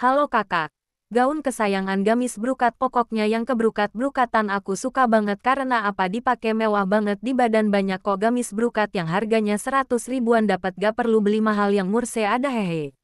Halo kakak. Gaun kesayangan gamis brukat pokoknya yang kebrukat-brukatan aku suka banget karena apa dipakai mewah banget di badan banyak kok gamis brukat yang harganya seratus ribuan dapat gak perlu beli mahal yang murse ada hehe.